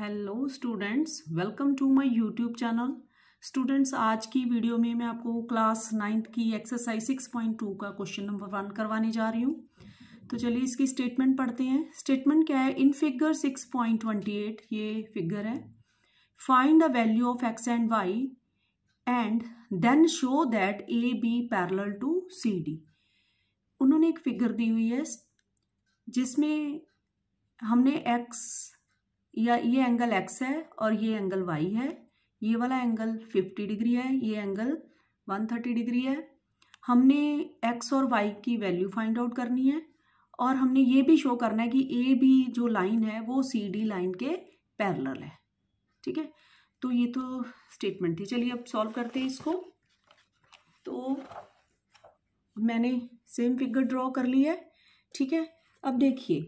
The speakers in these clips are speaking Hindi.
hello students welcome to my YouTube channel students आज की वीडियो में मैं आपको क्लास नाइन्थ की एक्सरसाइज सिक्स पॉइंट टू का क्वेश्चन नंबर वन करवाने जा रही हूँ तो चलिए इसकी स्टेटमेंट पढ़ते हैं स्टेटमेंट क्या है in figure six point twenty eight ये फिगर है find the value of X and Y and then show that A B parallel to C D उन्होंने एक फिगर दी हुई है जिसमें हमने एक्स या ये एंगल एक्स है और ये एंगल वाई है ये वाला एंगल फिफ्टी डिग्री है ये एंगल वन थर्टी डिग्री है हमने एक्स और वाई की वैल्यू फाइंड आउट करनी है और हमने ये भी शो करना है कि ए बी जो लाइन है वो सी डी लाइन के पैरेलल है ठीक है तो ये तो स्टेटमेंट थी चलिए अब सॉल्व करते हैं इसको तो मैंने सेम फिगर ड्रॉ कर ली है ठीक है अब देखिए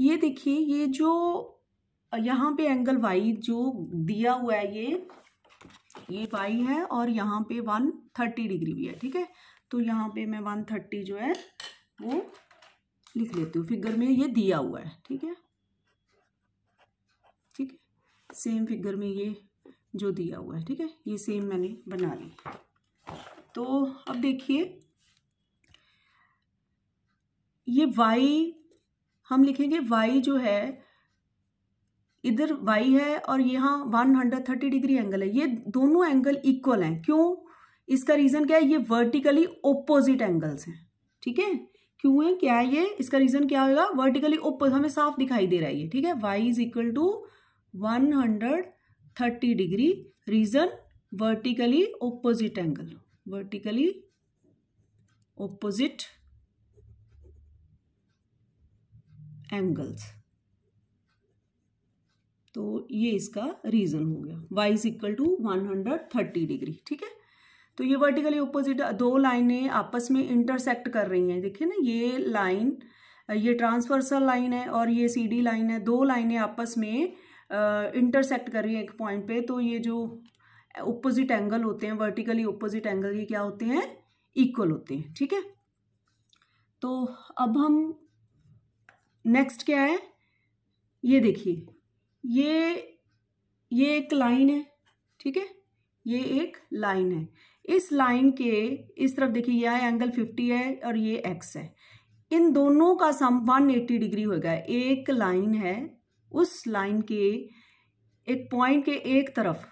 ये देखिए ये जो यहाँ पे एंगल वाई जो दिया हुआ है ये ये वाई है और यहाँ पे वन थर्टी डिग्री भी है ठीक है तो यहाँ पे मैं वन थर्टी जो है वो लिख लेती हूँ फिगर में ये दिया हुआ है ठीक है ठीक है सेम फिगर में ये जो दिया हुआ है ठीक है ये सेम मैंने बना ली तो अब देखिए ये वाई हम लिखेंगे वाई जो है इधर वाई है और यहाँ one hundred thirty degree angle है ये दोनों एंगल इक्वल हैं क्यों इसका रीज़न क्या है ये वर्टिकली ओपोजिट एंगल्स हैं ठीक है क्यों है क्या है ये इसका रीज़न क्या होगा वर्टिकली ओपोज हमें साफ दिखाई दे रहा है ये ठीक है Y is equal to one hundred thirty degree reason vertically opposite angle vertically opposite angles तो ये इसका रीजन हो गया Y is equal to one hundred thirty degree ठीक है तो ये वर्टिकली ऑपोजिट दो लाइनें आपस में इंटरसेक्ट कर रही हैं देखिए ना ये लाइन ये ट्रांसवर्सल लाइन है और ये सीडी लाइन है दो लाइनें आपस में इंटरसेक्ट कर रही हैं एक पॉइंट पे तो ये जो ऑपोजिट एंगल होते हैं वर्टिकली ऑपोजिट एंगल ये क्या होते हैं इक्वल होते हैं ठीक है तो अब हम नेक्स्ट क्या है ये देखिए ये ये एक लाइन है ठीक है ये एक लाइन है इस लाइन के इस तरफ देखिए यह एंगल 50 है और ये x है इन दोनों का सम 180 डिग्री होगा एक लाइन है उस लाइन के एक पॉइंट के एक तरफ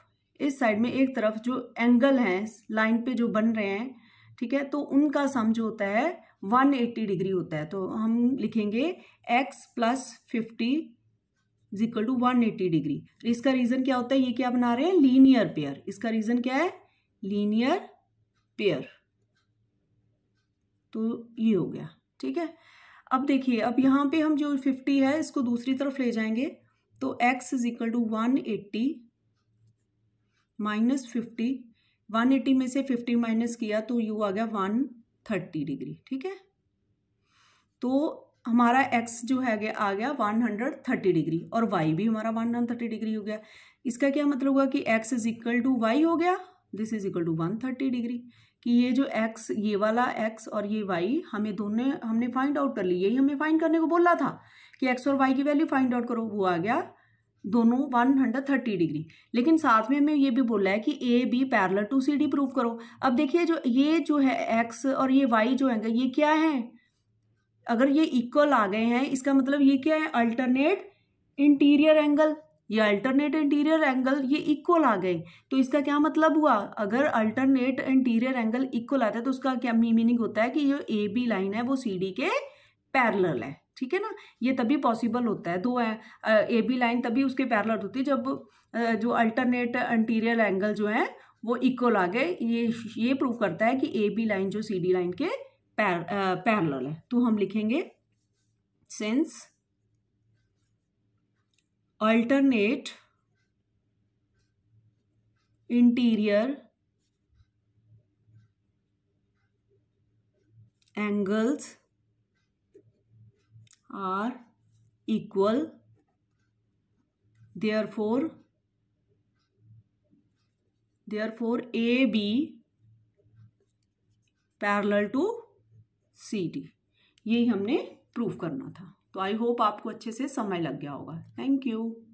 इस साइड में एक तरफ जो एंगल हैं लाइन पे जो बन रहे हैं ठीक है तो उनका सम जो होता है 180 डिग्री होता है तो हम लिखेंगे x plus fifty is equal to one degree इसका रीज़न क्या होता है ये क्या बना रहे हैं लीनियर पेयर इसका रीज़न क्या है लीनियर पेयर तो ये हो गया ठीक है अब देखिए अब यहाँ पे हम जो 50 है इसको दूसरी तरफ ले जाएंगे तो x is equal to one eighty minus fifty one eighty में से फिफ्टी माइनस किया तो यू आ गया वन थर्टी डिग्री ठीक है तो हमारा एक्स जो है गया आ गया वन हंड्रेड थर्टी डिग्री और वाई भी हमारा वन हंड्रेड थर्टी डिग्री हो गया इसका क्या मतलब हुआ कि X is equal to Y हो गया this is equal to one thirty degree कि ये जो एक्स ये वाला एक्स और ये वाई हमें दोनों हमने फाइंड आउट कर ली यही हमें फाइंड करने को बोला था कि एक्स और वाई की वैल्यू फाइंड आउट करो वो आ गया दोनों 130 डिग्री लेकिन साथ में हमें ये भी बोला है कि A B parallel to C D prove करो अब देखिए जो ये जो है एक्स और ये वाई जो है ये क्या है अगर ये इक्वल आ गए हैं इसका मतलब ये क्या है अल्टरनेट इंटीरियर एंगल ये अल्टरनेट इंटीरियर एंगल ये इक्वल आ गए तो इसका क्या मतलब हुआ अगर अल्टरनेट इंटीरियर एंगल इक्वल आता है तो उसका क्या मीनिंग होता है कि जो ए बी लाइन है वो सी डी के पैरल है ठीक है ना ये तभी पॉसिबल होता है दो ए बी लाइन तभी उसके पैरल होती है जब जो अल्टरनेट इंटीरियर एंगल जो है वो इक्वल आ गए ये ये प्रूव करता है कि ए बी लाइन जो सी डी लाइन के पैर पैरल है तो हम लिखेंगे since alternate interior angles are equal therefore therefore ab parallel to C D यही हमने प्रूव करना था तो आई होप आपको अच्छे से समय लग गया होगा थैंक यू